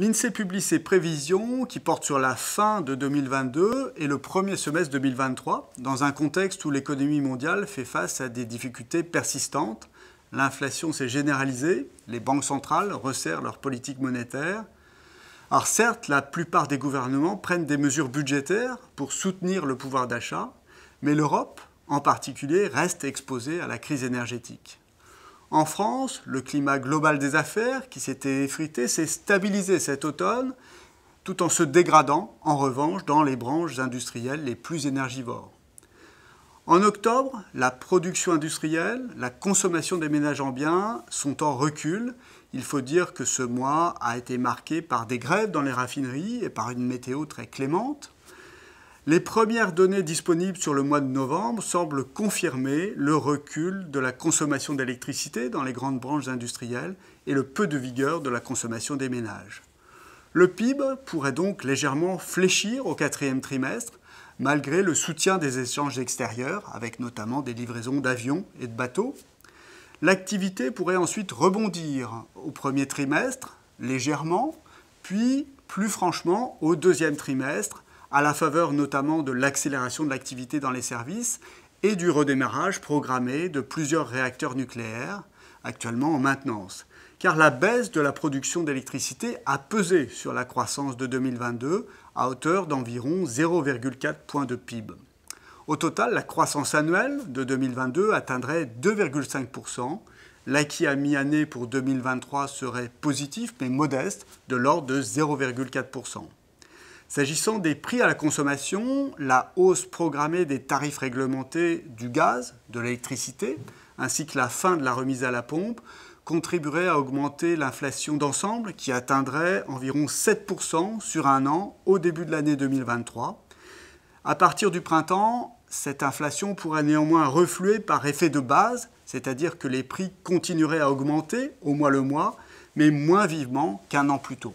L'INSEE publie ses prévisions qui portent sur la fin de 2022 et le premier semestre 2023, dans un contexte où l'économie mondiale fait face à des difficultés persistantes. L'inflation s'est généralisée, les banques centrales resserrent leur politique monétaire. Alors certes, la plupart des gouvernements prennent des mesures budgétaires pour soutenir le pouvoir d'achat, mais l'Europe, en particulier, reste exposée à la crise énergétique. En France, le climat global des affaires, qui s'était effrité, s'est stabilisé cet automne, tout en se dégradant, en revanche, dans les branches industrielles les plus énergivores. En octobre, la production industrielle, la consommation des ménages en biens sont en recul. Il faut dire que ce mois a été marqué par des grèves dans les raffineries et par une météo très clémente. Les premières données disponibles sur le mois de novembre semblent confirmer le recul de la consommation d'électricité dans les grandes branches industrielles et le peu de vigueur de la consommation des ménages. Le PIB pourrait donc légèrement fléchir au quatrième trimestre, malgré le soutien des échanges extérieurs, avec notamment des livraisons d'avions et de bateaux. L'activité pourrait ensuite rebondir au premier trimestre, légèrement, puis plus franchement au deuxième trimestre, à la faveur notamment de l'accélération de l'activité dans les services et du redémarrage programmé de plusieurs réacteurs nucléaires actuellement en maintenance. Car la baisse de la production d'électricité a pesé sur la croissance de 2022 à hauteur d'environ 0,4 points de PIB. Au total, la croissance annuelle de 2022 atteindrait 2,5%. L'acquis à mi-année pour 2023 serait positif mais modeste de l'ordre de 0,4%. S'agissant des prix à la consommation, la hausse programmée des tarifs réglementés du gaz, de l'électricité, ainsi que la fin de la remise à la pompe, contribuerait à augmenter l'inflation d'ensemble qui atteindrait environ 7% sur un an au début de l'année 2023. À partir du printemps, cette inflation pourrait néanmoins refluer par effet de base, c'est-à-dire que les prix continueraient à augmenter au mois le mois, mais moins vivement qu'un an plus tôt.